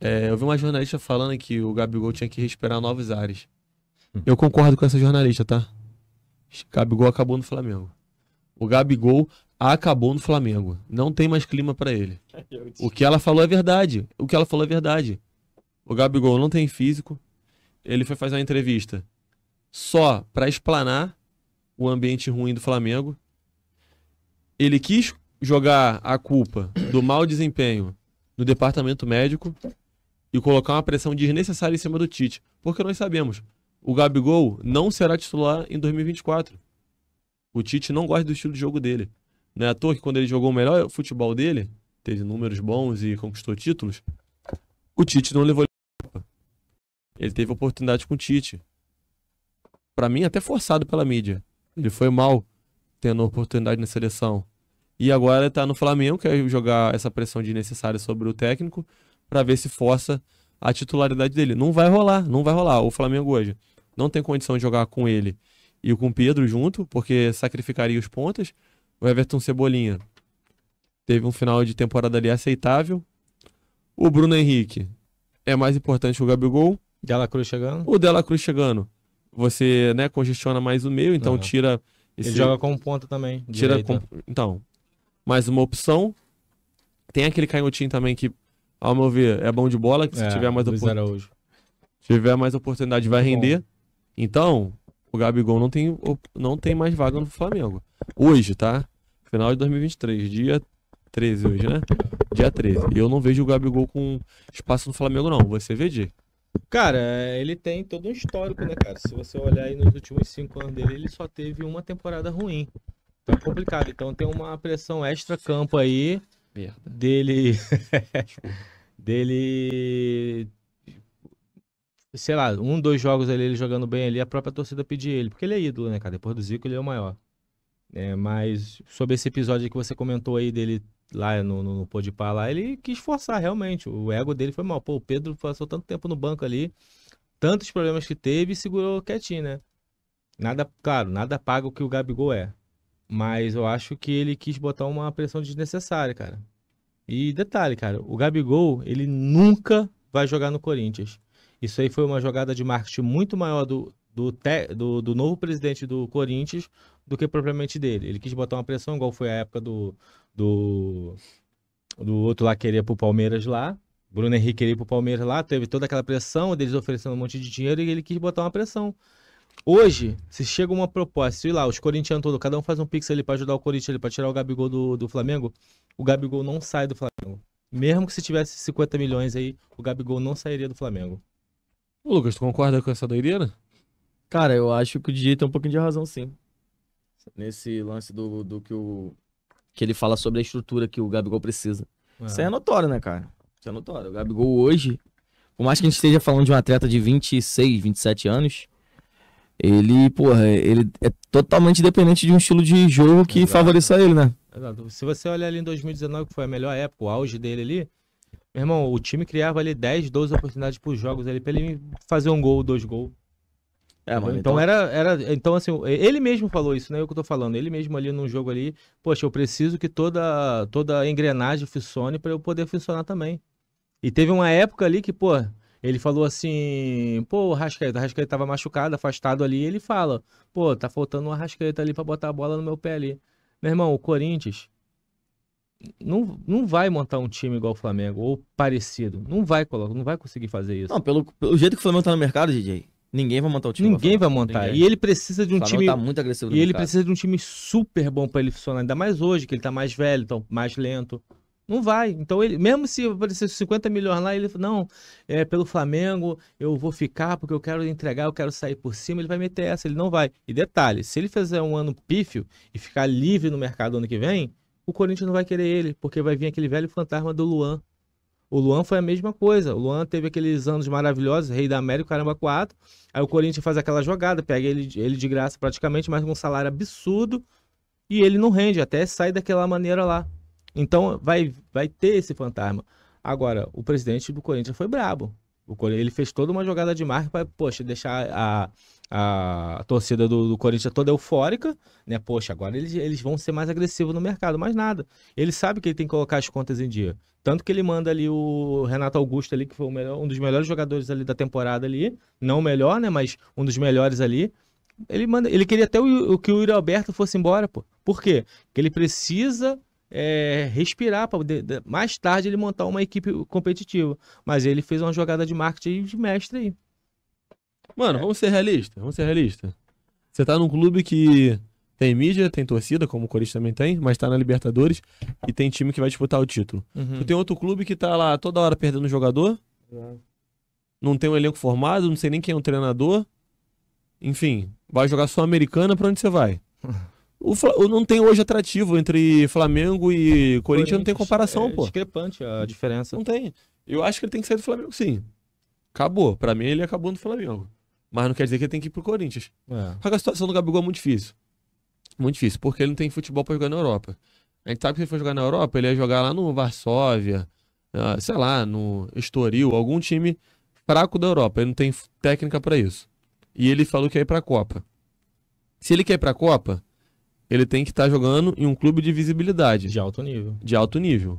É, eu vi uma jornalista falando que o Gabigol tinha que respirar novos ares. Hum. Eu concordo com essa jornalista, tá? O Gabigol acabou no Flamengo. O Gabigol acabou no Flamengo. Não tem mais clima para ele. O que ela falou é verdade. O que ela falou é verdade. O Gabigol não tem físico. Ele foi fazer uma entrevista só para explanar o ambiente ruim do Flamengo. Ele quis jogar a culpa do mau desempenho no departamento médico e colocar uma pressão desnecessária em cima do Tite. Porque nós sabemos, o Gabigol não será titular em 2024. O Tite não gosta do estilo de jogo dele. Não é à toa que quando ele jogou o melhor futebol dele, teve números bons e conquistou títulos, o Tite não levou ele Ele teve oportunidade com o Tite. Para mim, até forçado pela mídia. Ele foi mal tendo oportunidade na seleção. E agora ele tá no Flamengo, quer jogar essa pressão desnecessária sobre o técnico para ver se força a titularidade dele. Não vai rolar, não vai rolar. O Flamengo hoje não tem condição de jogar com ele e com o Pedro junto, porque sacrificaria os pontas. O Everton Cebolinha teve um final de temporada ali aceitável. O Bruno Henrique é mais importante que o Gabigol. Dela Cruz chegando. O Dela Cruz chegando. Você, né, congestiona mais o meio, então tira esse... Ele joga com ponta também. Tira com... Então, mais uma opção. Tem aquele canhotinho também que ao meu ver, é bom de bola, que se é, tiver mais oportunidade. tiver mais oportunidade, vai render. Bom. Então, o Gabigol não tem, não tem mais vaga no Flamengo. Hoje, tá? Final de 2023, dia 13 hoje, né? Dia 13. Eu não vejo o Gabigol com espaço no Flamengo, não. Você vê, Diego? Cara, ele tem todo um histórico, né, cara? Se você olhar aí nos últimos cinco anos dele, ele só teve uma temporada ruim. Então é complicado. Então tem uma pressão extra-campo aí Merda. Dele. dele. Sei lá, um, dois jogos ali, ele jogando bem ali, a própria torcida pedir ele. Porque ele é ídolo, né, cara? Depois do Zico, ele é o maior. É, mas sobre esse episódio que você comentou aí dele lá no, no, no Podpah lá, ele quis forçar realmente. O ego dele foi mal. Pô, o Pedro passou tanto tempo no banco ali, tantos problemas que teve e segurou quietinho, né? Nada, claro, nada paga o que o Gabigol é. Mas eu acho que ele quis botar uma pressão desnecessária, cara. E detalhe, cara, o Gabigol, ele nunca vai jogar no Corinthians. Isso aí foi uma jogada de marketing muito maior do, do, te, do, do novo presidente do Corinthians do que propriamente dele. Ele quis botar uma pressão, igual foi a época do, do, do outro lá querer pro Palmeiras lá. Bruno Henrique queria pro Palmeiras lá, teve toda aquela pressão deles oferecendo um monte de dinheiro e ele quis botar uma pressão. Hoje, se chega uma proposta, sei lá, os corintianos todos, cada um faz um pix ali pra ajudar o Corinthians ali, pra tirar o Gabigol do, do Flamengo, o Gabigol não sai do Flamengo. Mesmo que se tivesse 50 milhões aí, o Gabigol não sairia do Flamengo. Ô, Lucas, tu concorda com essa doideira? Cara, eu acho que o DJ tem um pouquinho de razão, sim. Nesse lance do, do que o. Que ele fala sobre a estrutura que o Gabigol precisa. É. Isso é notório, né, cara? Isso é notório. O Gabigol hoje, por mais que a gente esteja falando de um atleta de 26, 27 anos, ele, porra, ele é totalmente dependente de um estilo de jogo que Exato. favoreça ele, né? Exato. Se você olhar ali em 2019, que foi a melhor época, o auge dele ali, meu irmão, o time criava ali 10, 12 oportunidades por jogos ali pra ele fazer um gol, dois gols. É, mano, então, então, era, era. Então, assim, ele mesmo falou isso, né? É eu que tô falando. Ele mesmo ali num jogo ali, poxa, eu preciso que toda toda engrenagem funcione para eu poder funcionar também. E teve uma época ali que, pô, ele falou assim, pô, Rascaeta, a Rascaeta tava machucado, afastado ali, ele fala, pô, tá faltando uma Rascaeta ali para botar a bola no meu pé ali. Meu irmão, o Corinthians não, não vai montar um time igual o Flamengo, ou parecido. Não vai colocar, não vai conseguir fazer isso. Não, pelo, pelo jeito que o Flamengo tá no mercado, DJ, ninguém vai montar o time. Ninguém vai montar. Ninguém. E ele precisa de um time. Tá muito agressivo e ele precisa de um time super bom para ele funcionar, ainda mais hoje, que ele tá mais velho, tá mais lento. Não vai. Então, ele, mesmo se aparecer 50 milhões lá, ele não, é, pelo Flamengo, eu vou ficar porque eu quero entregar, eu quero sair por cima, ele vai meter essa, ele não vai. E detalhe, se ele fizer um ano pífio e ficar livre no mercado ano que vem, o Corinthians não vai querer ele, porque vai vir aquele velho fantasma do Luan. O Luan foi a mesma coisa. O Luan teve aqueles anos maravilhosos, Rei da América, caramba, quatro. Aí o Corinthians faz aquela jogada, pega ele, ele de graça praticamente, mas com um salário absurdo. E ele não rende, até sai daquela maneira lá. Então vai, vai ter esse fantasma. Agora, o presidente do Corinthians foi brabo. O ele fez toda uma jogada de marca para, poxa, deixar a, a torcida do, do, Corinthians toda eufórica, né? Poxa, agora eles, eles vão ser mais agressivos no mercado, mas nada. Ele sabe que ele tem que colocar as contas em dia. Tanto que ele manda ali o Renato Augusto ali, que foi melhor, um dos melhores jogadores ali da temporada ali. Não o melhor, né? Mas um dos melhores ali. Ele manda. Ele queria até o, o que o Yuri Alberto fosse embora, pô. Por quê? Porque ele precisa é, respirar para mais tarde ele montar uma equipe competitiva. Mas ele fez uma jogada de marketing de mestre aí. Mano, é. vamos ser realistas, vamos ser realistas. Você tá num clube que tem mídia, tem torcida, como o Corinthians também tem, mas tá na Libertadores e tem time que vai disputar o título. Uhum. Tu tem outro clube que tá lá toda hora perdendo jogador, uhum. não tem um elenco formado, não sei nem quem é o um treinador. Enfim, vai jogar só americana, pra onde você vai? O, não tem hoje atrativo entre Flamengo e Corinthians, Corinthians não tem comparação, é pô. discrepante a diferença. Não tem. Eu acho que ele tem que sair do Flamengo, sim. Acabou. Para mim, ele acabou no Flamengo. Mas não quer dizer que ele tem que ir pro Corinthians. É. Só que a situação do Gabigol é muito difícil. Muito difícil, porque ele não tem futebol para jogar na Europa. A gente sabe que se ele for jogar na Europa, ele ia jogar lá no Varsóvia, ah, sei lá, no Estoril, algum time fraco da Europa. Ele não tem técnica para isso. E ele falou que ia ir pra Copa. Se ele quer ir pra Copa, ele tem que estar tá jogando em um clube de visibilidade. De alto nível. De alto nível.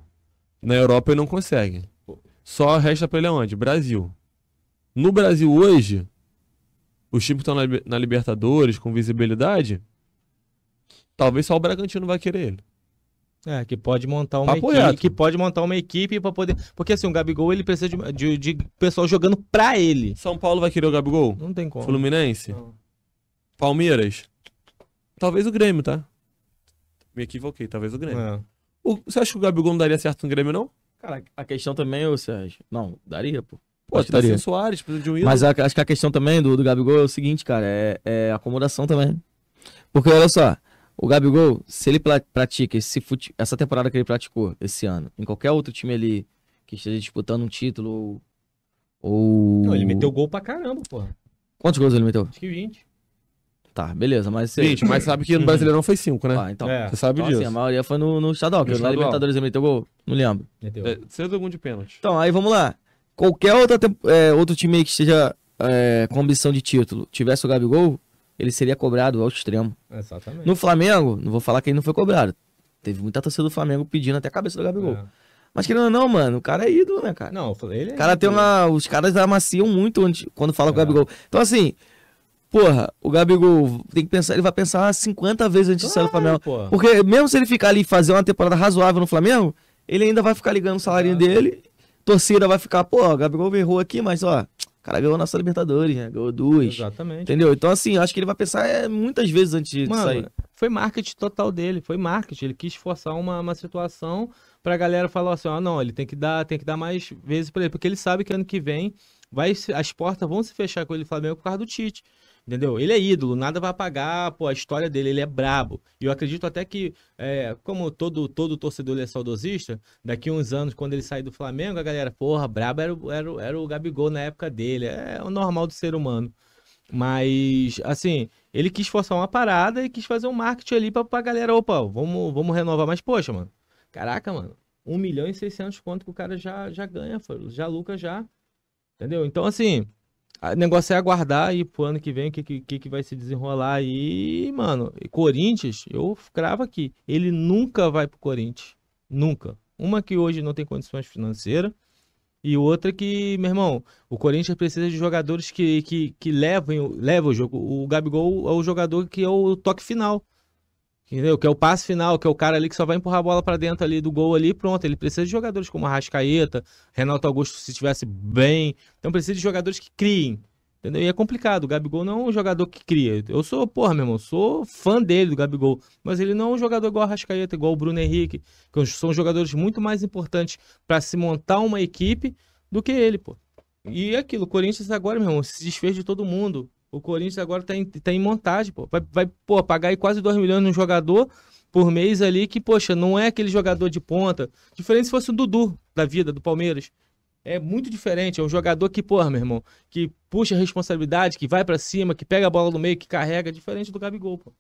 Na Europa ele não consegue. Só resta para ele aonde? Brasil. No Brasil hoje, os times estão na, na, Libertadores com visibilidade, talvez só o Bragantino vai querer ele. É, que pode montar uma equipe, que pode montar uma equipe para poder, porque assim, o Gabigol ele precisa de, de, de, pessoal jogando pra ele. São Paulo vai querer o Gabigol? Não tem como. Fluminense? Não. Palmeiras? Talvez o Grêmio, tá? Me equivoquei, talvez o Grêmio. É. O, você acha que o Gabigol não daria certo no Grêmio, não? Cara, a questão também, ô Sérgio. Não, daria, pô. Pô, acho tá daria. Soares, precisa de um ídolo. Mas a, acho que a questão também do, do Gabigol é o seguinte, cara, é, é acomodação também. Porque olha só, o Gabigol, se ele pratica esse fute... essa temporada que ele praticou esse ano, em qualquer outro time ali que esteja disputando um título ou. Não, ele meteu gol pra caramba, pô. Quantos gols ele meteu? Acho que 20. Tá, beleza, mas... Você... Gente, mas sabe que no Brasileirão foi 5, né? Ah, então. É. Você sabe então, assim, disso. Assim, a maioria foi no, no estadual, que no estadual. Libertadores ele meteu gol, não lembro. Meteu. É, algum de pênalti. Então, aí vamos lá. Qualquer outra, é, outro time aí que esteja é, com ambição de título, tivesse o Gabigol, ele seria cobrado ao extremo. Exatamente. No Flamengo, não vou falar que ele não foi cobrado. Teve muita torcida do Flamengo pedindo até a cabeça do Gabigol. É. Mas querendo ou não, mano, o cara é ídolo, né, cara? Não, ele é. O cara tem uma. Os caras amaciam muito onde, quando falam é. com o é. Gabigol. Então, assim, Porra, o Gabigol tem que pensar, ele vai pensar 50 vezes antes claro, de sair do Flamengo. Porra. Porque mesmo se ele ficar ali e fazer uma temporada razoável no Flamengo, ele ainda vai ficar ligando o salário claro. dele. Torcida vai ficar, pô, o Gabigol errou aqui, mas ó, o cara ganhou nossa Libertadores, né? Ganhou duas. Exatamente. Entendeu? Então, assim, acho que ele vai pensar é, muitas vezes antes de Mano, sair. Foi marketing total dele, foi marketing. Ele quis forçar uma, uma situação pra galera falar assim, ó, ah, não, ele tem que dar, tem que dar mais vezes pra ele, porque ele sabe que ano que vem vai, as portas vão se fechar com ele Flamengo por causa do Tite. Entendeu? Ele é ídolo, nada vai apagar pô, a história dele, ele é brabo. E eu acredito até que, é, como todo, todo torcedor é saudosista, daqui uns anos, quando ele sair do Flamengo, a galera, porra, brabo era, era, era o Gabigol na época dele. É o normal do ser humano. Mas, assim, ele quis forçar uma parada e quis fazer um marketing ali pra, pra galera, opa, vamos, vamos renovar. Mas, poxa, mano, caraca, mano, 1 milhão e 600 quanto que o cara já, já ganha, já lucra já. Entendeu? Então, assim, o negócio é aguardar aí pro ano que vem o que, que, que vai se desenrolar aí, mano. E Corinthians, eu cravo aqui, ele nunca vai pro Corinthians. Nunca. Uma que hoje não tem condições financeiras. E outra que, meu irmão, o Corinthians precisa de jogadores que, que, que levam, levam o jogo. O Gabigol é o jogador que é o toque final. Entendeu? Que é o passe final, que é o cara ali que só vai empurrar a bola para dentro ali do gol ali, pronto. Ele precisa de jogadores como Arrascaeta, Renato Augusto se estivesse bem. Então precisa de jogadores que criem. Entendeu? E é complicado. O Gabigol não é um jogador que cria. Eu sou, porra, meu irmão, sou fã dele, do Gabigol. Mas ele não é um jogador igual a Rascaeta, igual o Bruno Henrique, que são jogadores muito mais importantes para se montar uma equipe do que ele, pô. E é aquilo, o Corinthians agora, meu irmão, se desfez de todo mundo. O Corinthians agora tá em, tá em montagem, pô. Vai, vai pô, pagar aí quase 2 milhões num jogador por mês ali que, poxa, não é aquele jogador de ponta. Diferente se fosse o Dudu da vida, do Palmeiras. É muito diferente. É um jogador que, porra, meu irmão, que puxa a responsabilidade, que vai para cima, que pega a bola no meio, que carrega. Diferente do Gabigol, pô.